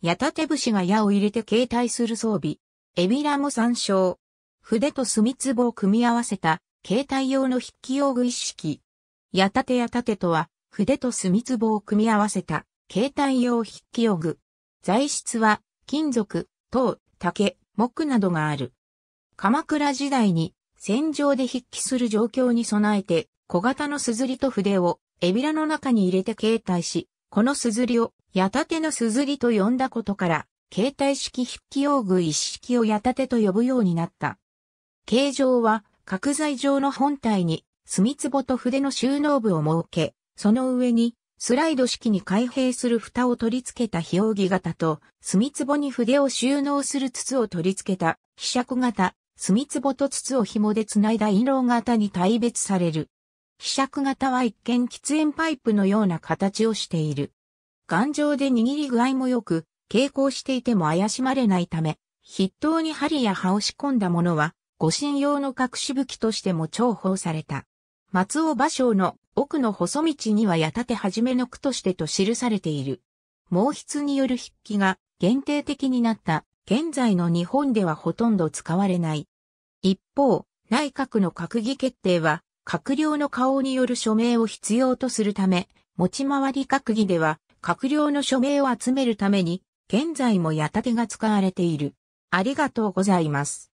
矢立節が矢を入れて携帯する装備。エビラも参照。筆と墨壺を組み合わせた、携帯用の筆記用具一式。矢立矢立とは、筆と墨壺を組み合わせた、携帯用筆記用具。材質は、金属、銅、竹、木などがある。鎌倉時代に、戦場で筆記する状況に備えて、小型の硯と筆を、エビラの中に入れて携帯し、この硯を矢立の硯と呼んだことから、携帯式筆記用具一式を矢立と呼ぶようになった。形状は、角材状の本体に、墨壺と筆の収納部を設け、その上に、スライド式に開閉する蓋を取り付けた非扇型と、墨壺に筆を収納する筒を取り付けた、被尺型、墨壺と筒を紐で繋いだ印籠型に大別される。被尺型は一見喫煙パイプのような形をしている。頑丈で握り具合も良く、傾向していても怪しまれないため、筆頭に針や葉を仕込んだものは、護身用の隠し武器としても重宝された。松尾芭蕉の奥の細道には矢立て始めの句としてと記されている。毛筆による筆記が限定的になった現在の日本ではほとんど使われない。一方、内閣の閣議決定は閣僚の顔による署名を必要とするため、持ち回り閣議では閣僚の署名を集めるために、現在も矢立が使われている。ありがとうございます。